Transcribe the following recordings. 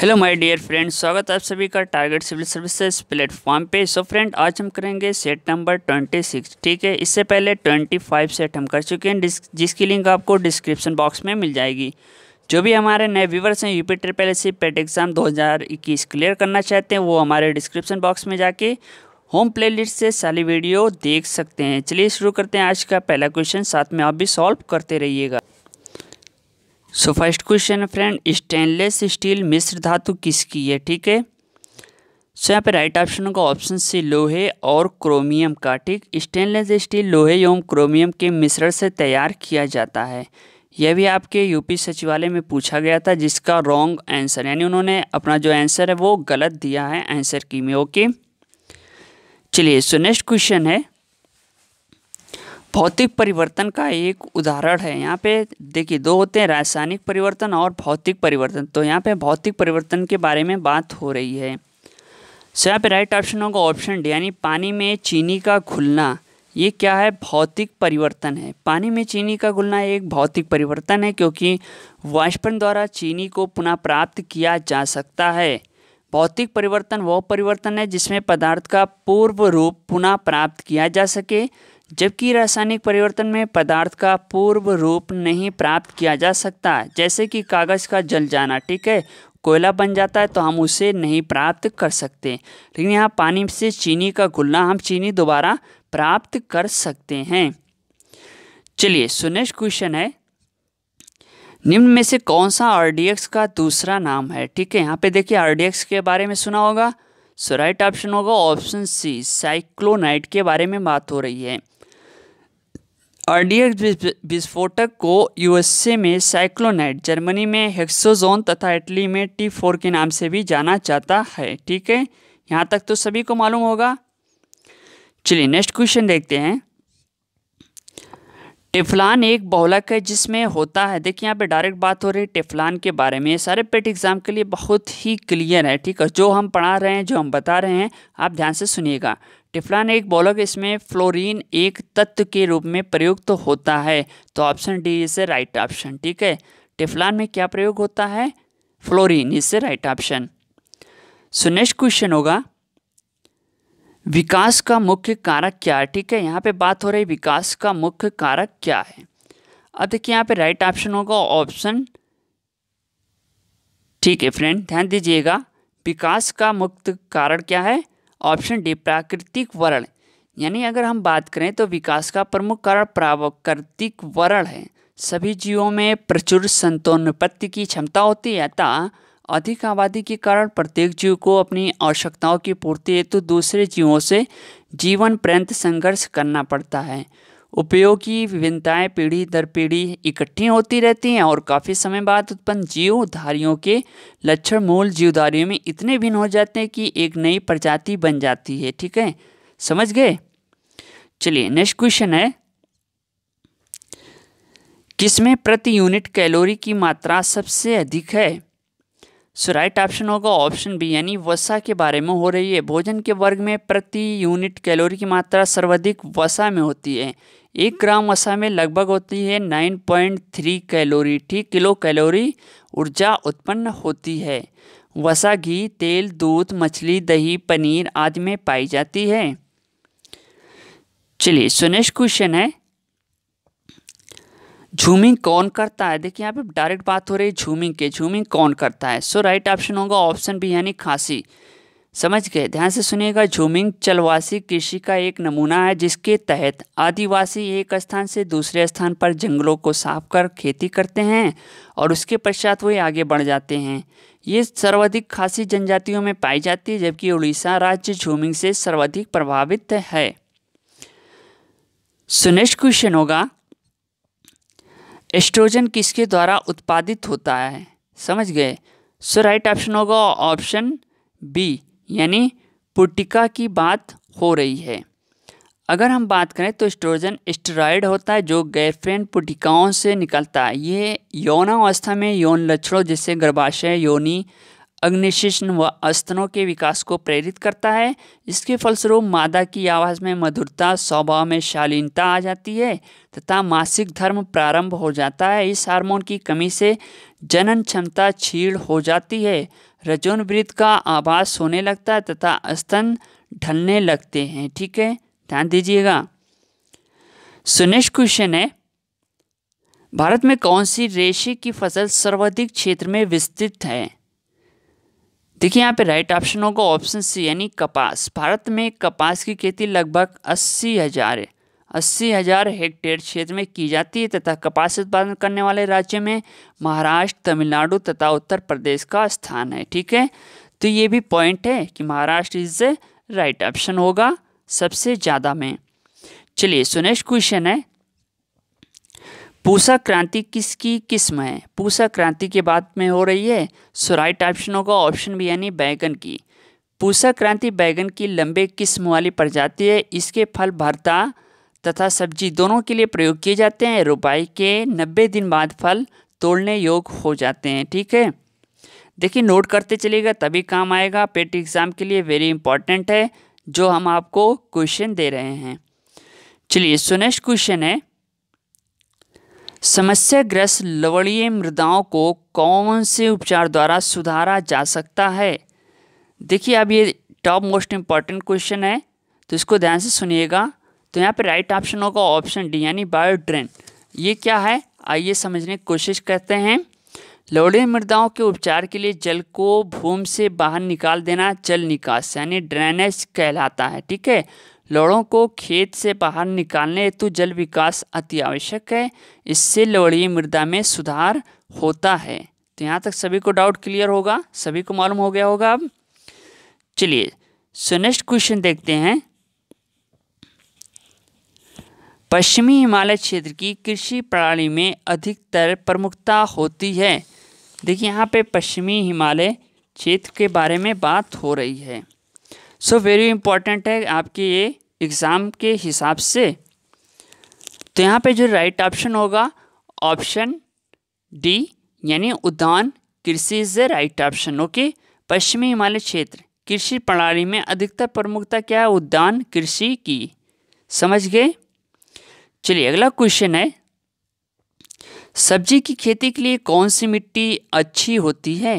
hello my dear friends स्वागत है आप सभी का टारगेट सिविल सर्विसेज प्लेटफॉर्म पे सो so फ्रेंड आज हम करेंगे सेट नंबर 26 ठीक है इससे पहले 25 सेट हम कर चुके हैं जिसकी लिंक आपको डिस्क्रिप्शन बॉक्स में मिल जाएगी जो भी हमारे नए व्यूवर्स हैं UP triple S PET exam 2021 clear करना चाहते हैं वो हमारे डिस्क्रिप्शन बॉक्स में जाके होम प्ले से सारी वीडियो देख सकते हैं चलिए शुरू करते हैं आज का पहला क्वेश्चन साथ में आप भी सॉल्व करते रहिएगा सो फर्स्ट क्वेश्चन है फ्रेंड स्टेनलेस स्टील मिश्र धातु किसकी है ठीक है सो यहाँ पे राइट ऑप्शन होगा ऑप्शन सी लोहे और क्रोमियम का ठीक स्टेनलेस स्टील लोहे एवं क्रोमियम के मिश्रण से तैयार किया जाता है यह भी आपके यूपी सचिवालय में पूछा गया था जिसका रॉन्ग आंसर यानी उन्होंने अपना जो आंसर है वो गलत दिया है आंसर की में ओके चलिए सो नेक्स्ट क्वेश्चन है भौतिक परिवर्तन का एक उदाहरण है यहाँ पे देखिए दो होते हैं रासायनिक परिवर्तन और भौतिक परिवर्तन तो यहाँ पे भौतिक परिवर्तन के बारे में बात हो रही है सो यहाँ पे राइट ऑप्शन होगा ऑप्शन डी यानी पानी में चीनी का घुलना ये क्या है भौतिक परिवर्तन है पानी में चीनी का घुलना एक भौतिक परिवर्तन है क्योंकि वाष्पन द्वारा चीनी को पुनः प्राप्त किया जा सकता है भौतिक परिवर्तन वह परिवर्तन है जिसमें पदार्थ का पूर्व रूप पुनः प्राप्त किया जा सके जबकि रासायनिक परिवर्तन में पदार्थ का पूर्व रूप नहीं प्राप्त किया जा सकता जैसे कि कागज़ का जल जाना ठीक है कोयला बन जाता है तो हम उसे नहीं प्राप्त कर सकते लेकिन यहाँ पानी से चीनी का घुलना हम चीनी दोबारा प्राप्त कर सकते हैं चलिए सुनेश क्वेश्चन है निम्न में से कौन सा आर का दूसरा नाम है ठीक है यहाँ पे देखिए आर के बारे में सुना होगा सो राइट ऑप्शन होगा ऑप्शन सी साइक्लोनाइट के बारे में बात हो रही है आरडीएक्स विस्फोटक को यूएसए में साइक्लोनाइट जर्मनी में हेक्सोजोन तथा इटली में टी फोर के नाम से भी जाना जाता है ठीक है यहाँ तक तो सभी को मालूम होगा चलिए नेक्स्ट क्वेश्चन देखते हैं टेफलान एक बहुलक है जिसमें होता है देखिए यहाँ पे डायरेक्ट बात हो रही है टेफलान के बारे में ये सारे पेट एग्जाम के लिए बहुत ही क्लियर है ठीक है जो हम पढ़ा रहे हैं जो हम बता रहे हैं आप ध्यान से सुनिएगा टिफ्लान एक बोलक इसमें फ्लोरीन एक तत्व के रूप में प्रयुक्त तो होता है तो option D is a right option ठीक है टिफ्लान में क्या प्रयोग होता है fluorine is a right option so next question होगा विकास का मुख्य कारक क्या है ठीक है यहाँ पे बात हो रही विकास का मुख्य कारक क्या है अब देखिए यहाँ पे राइट ऑप्शन होगा ऑप्शन ठीक है फ्रेंड ध्यान दीजिएगा विकास का मुख्य कारण क्या है ऑप्शन डी प्राकृतिक वरण यानी अगर हम बात करें तो विकास का प्रमुख कारण प्राकृतिक वरण है सभी जीवों में प्रचुर संतोनपत्ति की क्षमता होती है अतः अधिक आबादी के कारण प्रत्येक जीव को अपनी आवश्यकताओं की पूर्ति हेतु तो दूसरे जीवों से जीवन पर्यंत संघर्ष करना पड़ता है उपयोग की विभिन्नताएं पीढ़ी दर पीढ़ी इकट्ठी होती रहती हैं और काफ़ी समय बाद उत्पन्न जीवधारियों के लक्षण मूल जीवधारियों में इतने भिन्न हो जाते हैं कि एक नई प्रजाति बन जाती है ठीक है समझ गए चलिए नेक्स्ट क्वेश्चन है किसमें प्रति यूनिट कैलोरी की मात्रा सबसे अधिक है सो राइट ऑप्शन होगा ऑप्शन बी यानी वसा के बारे में हो रही है भोजन के वर्ग में प्रति यूनिट कैलोरी की मात्रा सर्वाधिक वसा में होती है एक ग्राम वसा में लगभग होती है नाइन पॉइंट थ्री कैलोरी ठीक किलो कैलोरी ऊर्जा उत्पन्न होती है वसा घी तेल दूध मछली दही पनीर आदि में पाई जाती है चलिए सुनेश क्वेश्चन है झूमिंग कौन करता है देखिए यहाँ पे डायरेक्ट बात हो रही है झूमिंग के झूमिंग कौन करता है सो राइट ऑप्शन होगा ऑप्शन बी यानी खांसी समझ गए ध्यान से सुनिएगा झूमिंग चलवासी कृषि का एक नमूना है जिसके तहत आदिवासी एक स्थान से दूसरे स्थान पर जंगलों को साफ कर खेती करते हैं और उसके पश्चात वे आगे बढ़ जाते हैं ये सर्वाधिक खासी जनजातियों में पाई जाती है जबकि उड़ीसा राज्य झूमिंग से सर्वाधिक प्रभावित है सो नेक्स्ट क्वेश्चन होगा एस्ट्रोजन किसके द्वारा उत्पादित होता है समझ गए सो राइट ऑप्शन होगा ऑप्शन बी यानी पुटिका की बात हो रही है अगर हम बात करें तो एस्ट्रोजन स्टेरॉयड होता है जो गैफेन पुटिकाओं से निकलता है ये यौनावस्था में यौन लक्षणों जैसे गर्भाशय योनी अग्निशिष्ण व अस्तनों के विकास को प्रेरित करता है इसके फलस्वरूप मादा की आवाज़ में मधुरता स्वभाव में शालीनता आ जाती है तथा मासिक धर्म प्रारंभ हो जाता है इस हार्मोन की कमी से जनन क्षमता छीण हो जाती है रजोन वृद्ध का आभास होने लगता है तथा स्तन ढलने लगते हैं ठीक है ध्यान दीजिएगा सुनिश्चित क्वेश्चन है भारत में कौन सी रेशे की फसल सर्वाधिक क्षेत्र में विस्तृत है देखिए यहाँ पे राइट ऑप्शन होगा ऑप्शन सी यानी कपास भारत में कपास की खेती लगभग अस्सी हज़ार अस्सी हज़ार हेक्टेयर क्षेत्र में की जाती है तथा कपास उत्पादन करने वाले राज्य में महाराष्ट्र तमिलनाडु तथा उत्तर प्रदेश का स्थान है ठीक है तो ये भी पॉइंट है कि महाराष्ट्र इज राइट ऑप्शन होगा सबसे ज़्यादा में चलिए सुनेक्स्ट क्वेश्चन है पूसा क्रांति किसकी किस्म है पूसा क्रांति की बात में हो रही है सो राइट ऑप्शन होगा ऑप्शन भी यानी बैगन की पूसा क्रांति बैगन की लंबे किस्म वाली प्रजाति है इसके फल भरता तथा सब्जी दोनों के लिए प्रयोग किए जाते हैं रुपाई के नब्बे दिन बाद फल तोड़ने योग हो जाते हैं ठीक है देखिए नोट करते चलेगा तभी काम आएगा पेट एग्ज़ाम के लिए वेरी इंपॉर्टेंट है जो हम आपको क्वेश्चन दे रहे हैं चलिए सो नेक्स्ट क्वेश्चन है समस्याग्रस्त लवणीय मृदाओं को कौन से उपचार द्वारा सुधारा जा सकता है देखिए अब ये टॉप मोस्ट इम्पॉर्टेंट क्वेश्चन है तो इसको ध्यान से सुनिएगा तो यहाँ पे राइट ऑप्शन होगा ऑप्शन डी यानी बायोड्रेन ये क्या है आइए समझने की कोशिश करते हैं लवणीय मृदाओं के उपचार के लिए जल को भूमि से बाहर निकाल देना जल निकास यानी ड्रेनेज कहलाता है ठीक है लोड़ों को खेत से बाहर निकालने हेतु जल विकास अति आवश्यक है इससे लोड़ी मृदा में सुधार होता है तो यहाँ तक सभी को डाउट क्लियर होगा सभी को मालूम हो गया होगा अब चलिए सो नेक्स्ट क्वेश्चन देखते हैं पश्चिमी हिमालय क्षेत्र की कृषि प्रणाली में अधिकतर प्रमुखता होती है देखिए यहाँ पे पश्चिमी हिमालय क्षेत्र के बारे में बात हो रही है सो वेरी इंपॉर्टेंट है आपके ये एग्ज़ाम के हिसाब से तो यहाँ पे जो राइट ऑप्शन होगा ऑप्शन डी यानी उद्यान कृषि is the right option okay पश्चिमी हिमालय क्षेत्र कृषि प्रणाली में अधिकतर प्रमुखता क्या है उद्यान कृषि की समझ गए चलिए अगला क्वेश्चन है सब्जी की खेती के लिए कौन सी मिट्टी अच्छी होती है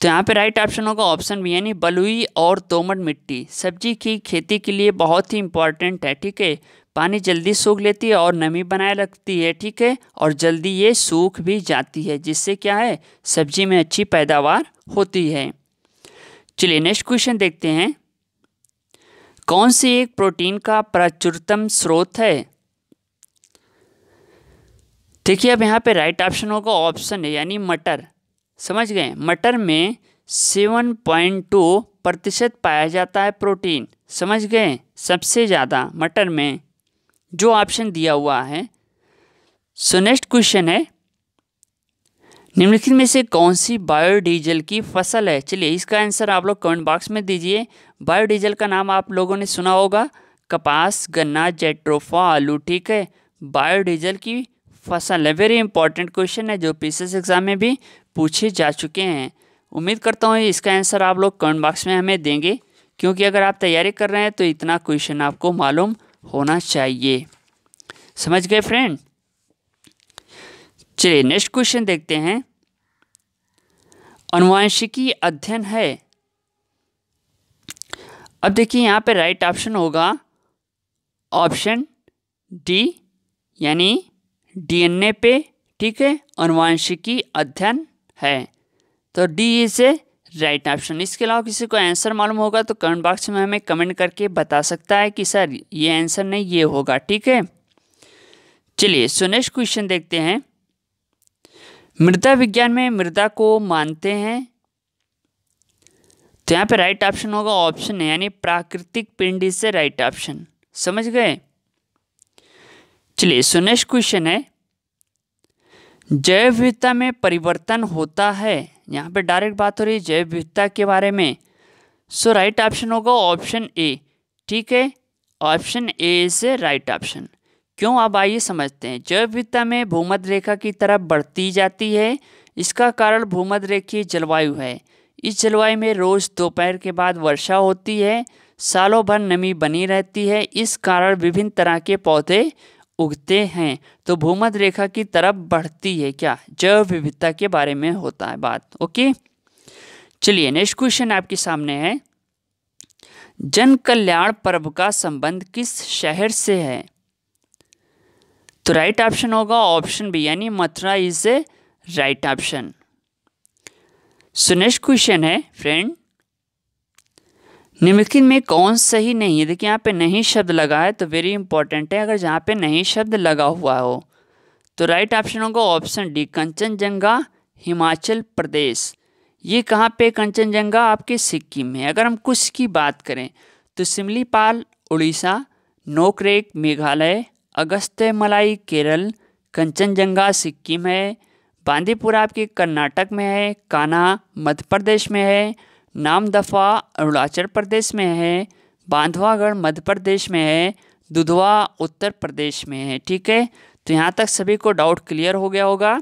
तो यहाँ पे राइट ऑप्शन होगा ऑप्शन बी यानी बलुई और दोमट मिट्टी सब्जी की खेती के लिए बहुत ही इंपॉर्टेंट है ठीक है पानी जल्दी सूख लेती है और नमी बनाए रखती है ठीक है और जल्दी ये सूख भी जाती है जिससे क्या है सब्जी में अच्छी पैदावार होती है चलिए नेक्स्ट क्वेश्चन देखते हैं कौन सी एक प्रोटीन का प्राचुरतम स्रोत है देखिए अब यहाँ पे राइट ऑप्शन होगा ऑप्शन है यानी मटर समझ गए मटर में सेवन पॉइंट टू प्रतिशत पाया जाता है प्रोटीन समझ गए सबसे ज़्यादा मटर में जो ऑप्शन दिया हुआ है सो नेक्स्ट क्वेश्चन है निम्नलिखित में से कौन सी बायोडीजल की फसल है चलिए इसका आंसर आप लोग कमेंट बॉक्स में दीजिए बायोडीजल का नाम आप लोगों ने सुना होगा कपास गन्ना जेट्रोफा आलू ठीक है बायोडीजल की फसल है वेरी इंपॉर्टेंट क्वेश्चन है जो पीसीएस एग्जाम में भी पूछे जा चुके हैं उम्मीद करता हूँ इसका आंसर आप लोग कमेंट बॉक्स में हमें देंगे क्योंकि अगर आप तैयारी कर रहे हैं तो इतना क्वेश्चन आपको मालूम होना चाहिए समझ गए फ्रेंड चलिए नेक्स्ट क्वेश्चन देखते हैं अनुवांशिकी अध्ययन है अब देखिए यहाँ पे राइट ऑप्शन होगा ऑप्शन डी यानी डीएनए पे ठीक है अनुवांशिकी अध्ययन है तो D is a right option इसके अलावा किसी को आंसर मालूम होगा तो कमेंट बॉक्स में हमें कमेंट करके बता सकता है कि सर ये आंसर नहीं ये होगा ठीक है चलिए सो नेक्स्ट क्वेश्चन देखते हैं मृदा विज्ञान में मृदा को मानते हैं तो यहाँ पे राइट ऑप्शन होगा ऑप्शन है यानी प्राकृतिक पिंड से राइट ऑप्शन समझ गए चलिए सो नेक्स्ट क्वेश्चन है जैव विविधता में परिवर्तन होता है यहाँ पे डायरेक्ट बात हो रही है जैव विविधता के बारे में सो राइट ऑप्शन होगा ऑप्शन ए ठीक है option A is right option क्यों अब आइए समझते हैं जैव विविधता में भूमध्य रेखा की तरफ बढ़ती जाती है इसका कारण भूमध्य रेखीय जलवायु है इस जलवायु में रोज़ दोपहर के बाद वर्षा होती है सालों भर नमी बनी रहती है इस कारण विभिन्न तरह के पौधे उगते हैं तो भूमध्य रेखा की तरफ बढ़ती है क्या जैव विविधता के बारे में होता है बात ओके चलिए नेक्स्ट क्वेश्चन आपके सामने है जन कल्याण पर्व का संबंध किस शहर से है तो राइट ऑप्शन होगा ऑप्शन बी यानी Mathura is a right option so next question है फ्रेंड निम्नलिखित में कौन सही नहीं है देखिए यहाँ पे नहीं शब्द लगा है तो वेरी इंपॉर्टेंट है अगर जहाँ पे नहीं शब्द लगा हुआ हो तो राइट ऑप्शन होगा ऑप्शन डी कंचनजंगा हिमाचल प्रदेश ये कहाँ पे कंचनजंगा आपके सिक्किम में अगर हम कुछ की बात करें तो सिमलीपाल उड़ीसा नोकरेक मेघालय अगस्त्य मलाई केरल कंचनजंगा सिक्किम है बांदीपुर आपके कर्नाटक में है काना मध्य प्रदेश में है नाम दफ़ा अरुणाचल प्रदेश में है बांधवागढ़ मध्य प्रदेश में है दुधवा उत्तर प्रदेश में है ठीक है तो यहाँ तक सभी को डाउट क्लियर हो गया होगा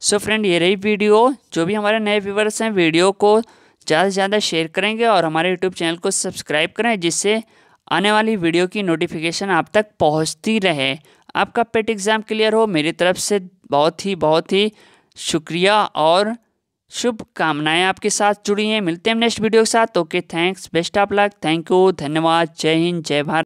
सो so फ्रेंड ये रही वीडियो जो भी हमारे नए व्यूवर्स हैं वीडियो को ज़्यादा से ज़्यादा शेयर करेंगे और हमारे यूट्यूब चैनल को सब्सक्राइब करें जिससे आने वाली वीडियो की नोटिफिकेशन आप तक पहुँचती रहे आपका पेट एग्ज़ाम क्लियर हो मेरी तरफ से बहुत ही बहुत ही शुक्रिया और शुभकामनाएं आपके साथ जुड़ी हैं मिलते हैं नेक्स्ट वीडियो के साथ okay thanks best of luck thank you धन्यवाद जय हिंद जय भारत